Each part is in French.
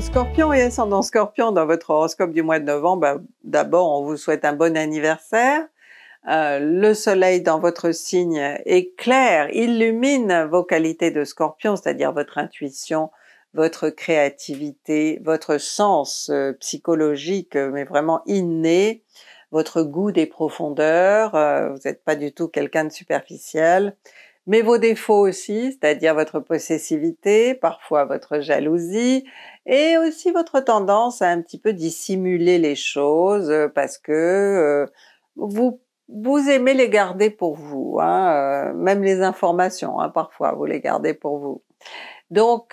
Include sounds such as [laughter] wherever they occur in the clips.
Scorpion et ascendant Scorpion dans votre horoscope du mois de novembre, bah, d'abord on vous souhaite un bon anniversaire. Euh, le soleil dans votre signe éclaire, illumine vos qualités de Scorpion, c'est-à-dire votre intuition, votre créativité, votre sens euh, psychologique, euh, mais vraiment inné, votre goût des profondeurs, vous n'êtes pas du tout quelqu'un de superficiel, mais vos défauts aussi, c'est-à-dire votre possessivité, parfois votre jalousie, et aussi votre tendance à un petit peu dissimuler les choses euh, parce que euh, vous aimez les garder pour vous, hein, euh, même les informations, hein, parfois vous les gardez pour vous. Donc,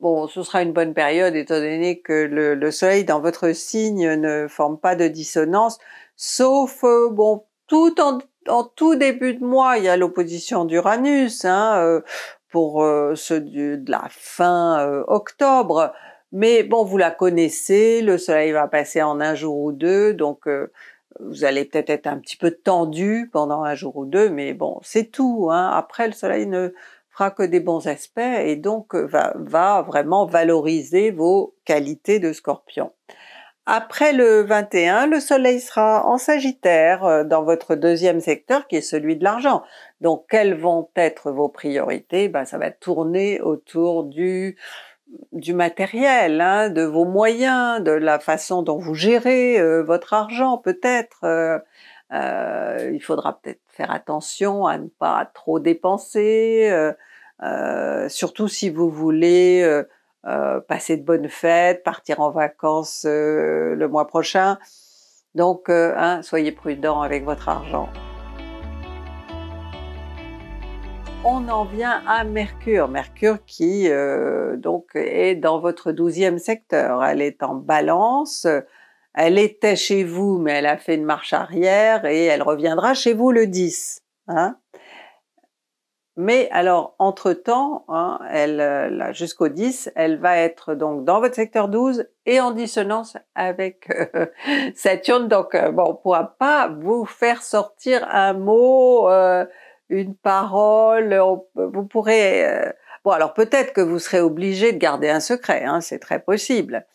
bon, ce sera une bonne période étant donné que le, le, soleil dans votre signe ne forme pas de dissonance, sauf, bon, tout en en tout début de mois, il y a l'opposition d'Uranus hein, euh, pour euh, ceux de la fin euh, octobre. Mais bon, vous la connaissez, le soleil va passer en un jour ou deux, donc vous allez peut-être être un petit peu tendu pendant un jour ou deux, mais bon, c'est tout. Hein. Après, le soleil ne fera que des bons aspects et donc va vraiment valoriser vos qualités de scorpion. Après le 21, le Soleil sera en Sagittaire euh, dans votre deuxième secteur qui est celui de l'argent. Donc quelles vont être vos priorités ben, Ça va tourner autour du du matériel, hein, de vos moyens, de la façon dont vous gérez euh, votre argent peut-être. Euh, il faudra peut-être faire attention à ne pas trop dépenser, surtout si vous voulez euh, passer de bonnes fêtes, partir en vacances euh, le mois prochain. Donc, euh, hein, soyez prudent avec votre argent. On en vient à Mercure, Mercure qui donc est dans votre douzième secteur. Elle est en balance, elle était chez vous, mais elle a fait une marche arrière et elle reviendra chez vous le 10. Mais alors, entre-temps, hein, euh, jusqu'au 10, elle va être donc dans votre secteur 12 et en dissonance avec euh, [laughs] Saturne. Donc, euh, bon, on ne pourra pas vous faire sortir un mot, une parole. vous pourrez... bon, alors peut-être que vous serez obligé de garder un secret, hein, c'est très possible.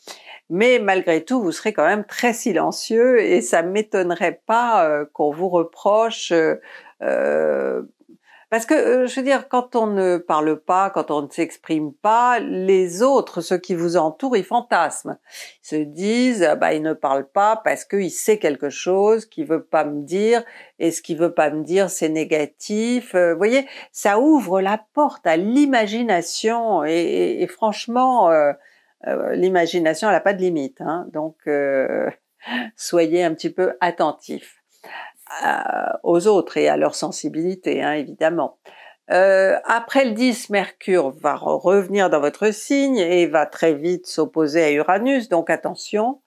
Mais malgré tout, vous serez quand même très silencieux et ça m'étonnerait pas qu'on vous reproche... Parce que, euh, je veux dire, quand on ne parle pas, quand on ne s'exprime pas, les autres, ceux qui vous entourent, ils fantasment. Ils se disent, ah bah, ne parlent pas parce qu'ils sait quelque chose qu'il veut pas me dire, et ce qu'il veut pas me dire, c'est négatif. Euh, vous voyez, ça ouvre la porte à l'imagination, et, franchement, euh, l'imagination, elle n'a pas de limite. Hein, donc, [laughs] soyez un petit peu attentifs. Euh, aux autres et à leur sensibilité, hein, évidemment. Euh, après le 10, Mercure va revenir dans votre signe et va très vite s'opposer à Uranus, donc attention,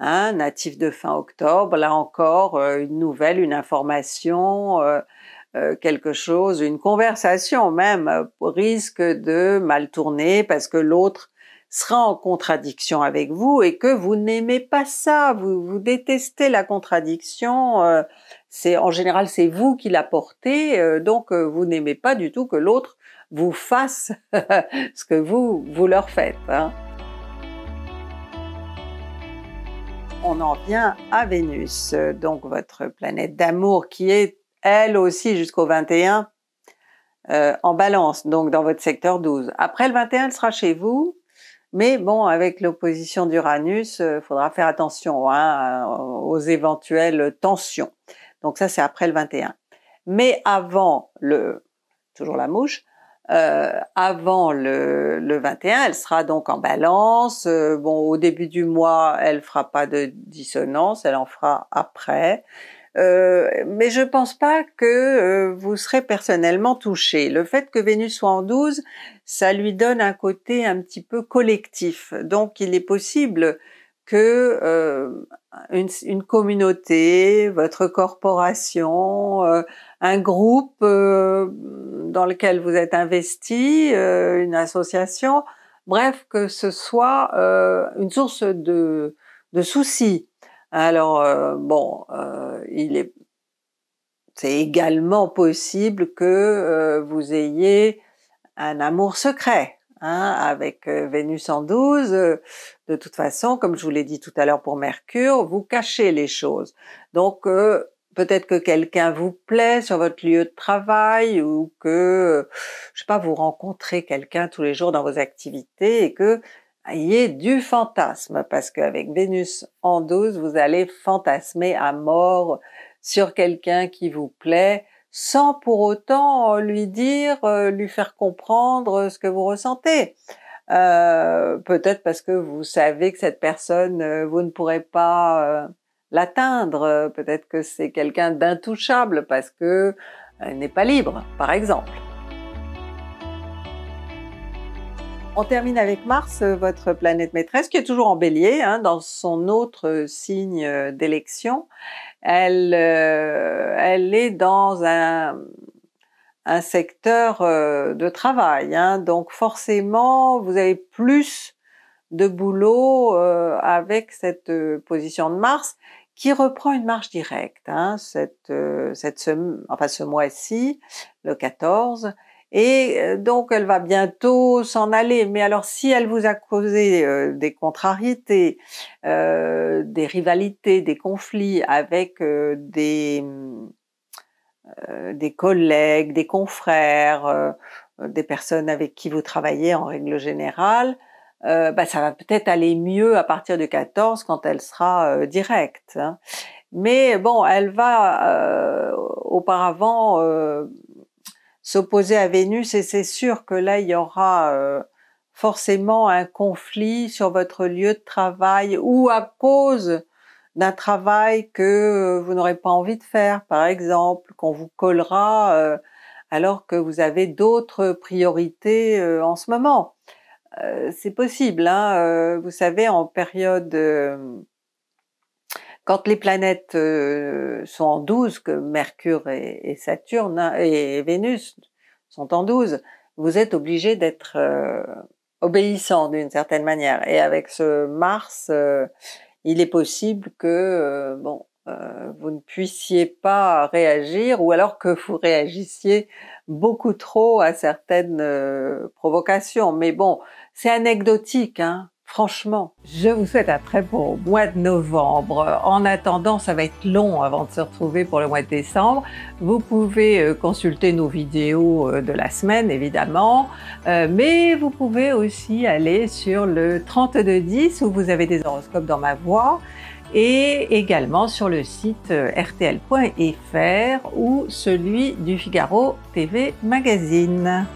hein, natif de fin octobre, là encore euh, une nouvelle, une information, quelque chose, une conversation même, risque de mal tourner parce que l'autre sera en contradiction avec vous et que vous n'aimez pas ça, vous, vous détestez la contradiction, c'est en général c'est vous qui la portez, euh, donc euh, vous n'aimez pas du tout que l'autre vous fasse [laughs] ce que vous vous leur faites. Hein. On en vient à Vénus, donc votre planète d'amour qui est elle aussi jusqu'au 21 euh, en balance, donc dans votre secteur 12. Après le 21, elle sera chez vous, mais bon, avec l'opposition d'Uranus, il faudra faire attention hein, aux éventuelles tensions. Donc ça, c'est après le 21. Mais avant le, toujours la mouche, euh, avant le, le, 21, elle sera donc en balance. Euh, bon, au début du mois, elle fera pas de dissonance, elle en fera après. Euh, mais je pense pas que vous serez personnellement touché. Le fait que Vénus soit en 12, ça lui donne un côté un petit peu collectif. Donc il est possible que euh, une, communauté, votre corporation, euh, un groupe euh, dans lequel vous êtes investi, une association, bref, que ce soit une source de, de soucis. Alors bon, il est c'est également possible que vous ayez un amour secret Hein, avec euh, Vénus en 12. Euh, de toute façon, comme je vous l'ai dit tout à l'heure pour Mercure, vous cachez les choses. Donc euh, peut-être que quelqu'un vous plaît sur votre lieu de travail ou que je sais pas vous rencontrez quelqu'un tous les jours dans vos activités et que ah, y du fantasme parce qu'avec Vénus en 12, vous allez fantasmer à mort sur quelqu'un qui vous plaît, sans pour autant euh, lui dire, euh, lui faire comprendre euh, ce que vous ressentez. peut-être parce que vous savez que cette personne, vous ne pourrez pas l'atteindre. Peut-être que c'est quelqu'un d'intouchable parce que n'est pas libre, par exemple. On termine avec Mars, euh, votre planète maîtresse, qui est toujours en bélier, hein, dans son autre euh, signe euh, d'élection. Elle, elle est dans un, secteur de travail, hein. donc forcément vous avez plus de boulot avec cette position de Mars qui reprend une marche directe, hein, cette, enfin ce mois-ci, le 14, et euh, donc, elle va bientôt s'en aller. Mais alors, si elle vous a causé euh, des contrariétés, euh, des rivalités, des conflits avec des, des collègues, des confrères, des personnes avec qui vous travaillez en règle générale, bah, ça va peut-être aller mieux à partir de 14 quand elle sera directe. Hein. Mais bon, elle va auparavant s'opposer à Vénus et c'est sûr que là il y aura euh, forcément un conflit sur votre lieu de travail ou à cause d'un travail que euh, vous n'aurez pas envie de faire par exemple, qu'on vous collera euh, alors que vous avez d'autres priorités en ce moment. c'est possible, hein, vous savez en période quand les planètes euh, sont en 12, que Mercure et, Saturne hein, et Vénus sont en 12, vous êtes obligé d'être euh, obéissant d'une certaine manière. Et avec ce Mars, euh, il est possible que bon, vous ne puissiez pas réagir ou alors que vous réagissiez beaucoup trop à certaines provocations. Mais bon, c'est anecdotique. Hein Franchement, je vous souhaite un très bon mois de novembre. En attendant, ça va être long avant de se retrouver pour le mois de décembre. Vous pouvez euh, consulter nos vidéos euh, de la semaine, évidemment, euh, mais vous pouvez aussi aller sur le 3210 où vous avez des horoscopes dans ma voix et également sur le site rtl.fr ou celui du Figaro TV Magazine.